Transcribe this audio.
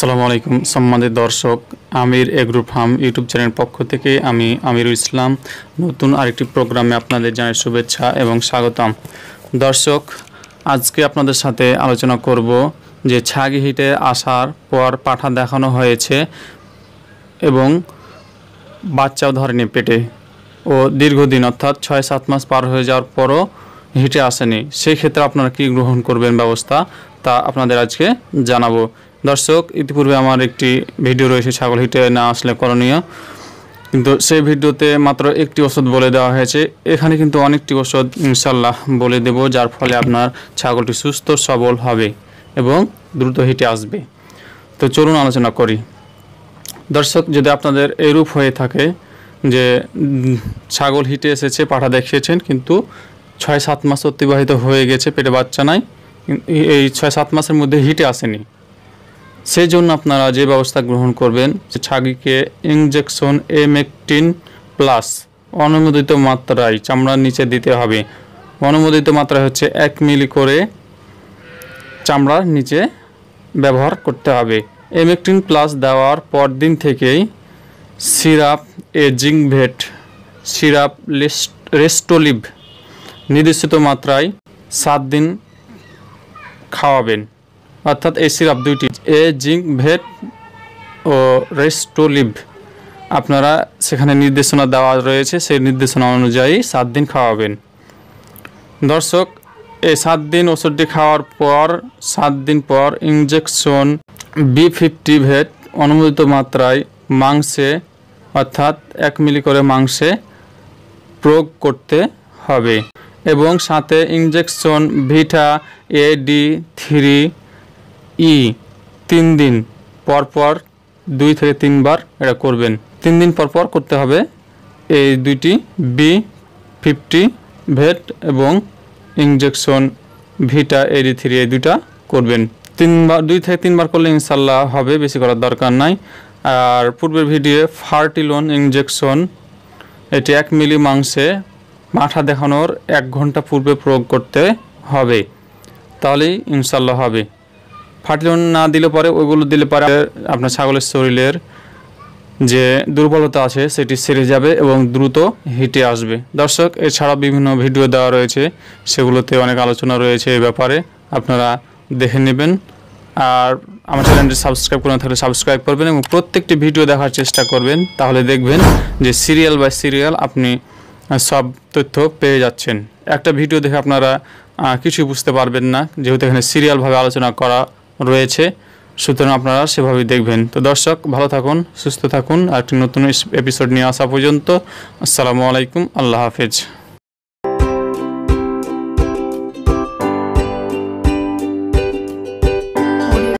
আসসালামু আলাইকুম সম্মানিত দর্শক Amir agro farm YouTube channel পক্ষ থেকে আমি আমিরুল ইসলাম নতুন আরেকটি প্রোগ্রামে আপনাদের জানাই শুভেচ্ছা এবং স্বাগতম দর্শক আজকে আপনাদের সাথে আলোচনা করব যে ছাগি হিটে আসার পর পাঠা দেখানো হয়েছে এবং বাচ্চাও ধরেনি পেটে ও দীর্ঘদিন অর্থাৎ ছয় সাত মাস পার হয়ে যাওয়ার পরও হিটে আসেনি সেই ক্ষেত্রে আপনারা কি গ্রহণ করবেন ব্যবস্থা তা আপনাদের আজকে জানাবো দর্শক ইতিপূর্বে আমার একটি ভিডিও রয়েছে ছাগল হিটে না আসলে করণীয় কিন্তু সেই ভিডিওতে মাত্র একটি ওষুধ বলে দেওয়া হয়েছে এখানে কিন্তু অনেকটি ওষুধ ইনশাল্লাহ বলে দেব যার ফলে আপনার ছাগলটি সুস্থ সবল হবে এবং দ্রুত হিটে আসবে তো চলুন আলোচনা করি দর্শক যদি আপনাদের এরূপ হয়ে থাকে যে ছাগল হিটে এসেছে পাঠা দেখিয়েছেন কিন্তু ছয় সাত মাস অতিবাহিত হয়ে গেছে পেটে বাচ্চা নাই এই ছয় সাত মাসের মধ্যে হিটে আসেনি সেই জন্য আপনারা যে ব্যবস্থা গ্রহণ করবেন ছাগিকে ইঞ্জেকশন এমেকটিন প্লাস অনুমোদিত মাত্রায় চামড়ার নিচে দিতে হবে অনুমোদিত মাত্রা হচ্ছে এক মিলি করে চামড়ার নিচে ব্যবহার করতে হবে এমেকটিন প্লাস দেওয়ার পর দিন থেকেই সিরাপ এ জিংভেট সিরাপ রেস্টোলিভ নির্দিষ্ট মাত্রায় সাত দিন খাওয়াবেন অর্থাৎ এই সিরাপ দুইটি এ জিঙ্ক ভেট ও রেস্ট আপনারা সেখানে নির্দেশনা দেওয়া রয়েছে সেই নির্দেশনা অনুযায়ী সাত দিন খাওয়াবেন দর্শক এই সাত দিন ওষুধটি খাওয়ার পর সাত দিন পর ইঞ্জেকশন বি ফিফটি ভেট অনুমোদিত মাত্রায় মাংসে অর্থাৎ এক মিলি করে মাংসে প্রয়োগ করতে হবে এবং সাথে ইঞ্জেকশন ভিটা এডি থ্রি ই তিন দিন পর পর দুই থেকে তিনবার এটা করবেন তিন দিন পর পর করতে হবে এই দুইটি বি ফিফটি ভেট এবং ইঞ্জেকশন ভিটা এডি থ্রি এই দুইটা করবেন তিনবার দুই থেকে তিনবার করলে ইনশাল্লাহ হবে বেশি করার দরকার নাই আর পূর্বের ভিডিও ফার্টিলোন ইঞ্জেকশন এটি এক মিলি মাংসে মাথা দেখানোর এক ঘন্টা পূর্বে প্রয়োগ করতে হবে তাহলেই ইনশাল্লাহ হবে ফার্টিলাইজার না দিলে পরে ওইগুলো দিলে পরে আপনার ছাগলের শরীরের যে দুর্বলতা আছে সেটি সেরে যাবে এবং দ্রুত হিটে আসবে দর্শক এছাড়া বিভিন্ন ভিডিও দেওয়া রয়েছে সেগুলোতে অনেক আলোচনা রয়েছে এই ব্যাপারে আপনারা দেখে নেবেন আর আমার চ্যানেলটি সাবস্ক্রাইব করে থাকলে সাবস্ক্রাইব করবেন এবং প্রত্যেকটি ভিডিও দেখার চেষ্টা করবেন তাহলে দেখবেন যে সিরিয়াল বাই সিরিয়াল আপনি সব তথ্য পেয়ে যাচ্ছেন একটা ভিডিও দেখে আপনারা কিছুই বুঝতে পারবেন না যেহেতু এখানে সিরিয়ালভাবে আলোচনা করা রয়েছে সুতরাং আপনারা সেভাবেই দেখবেন তো দর্শক ভালো থাকুন সুস্থ থাকুন আর একটি নতুন এপিসোড নিয়ে আসা পর্যন্ত আসসালামু আলাইকুম আল্লাহ হাফেজ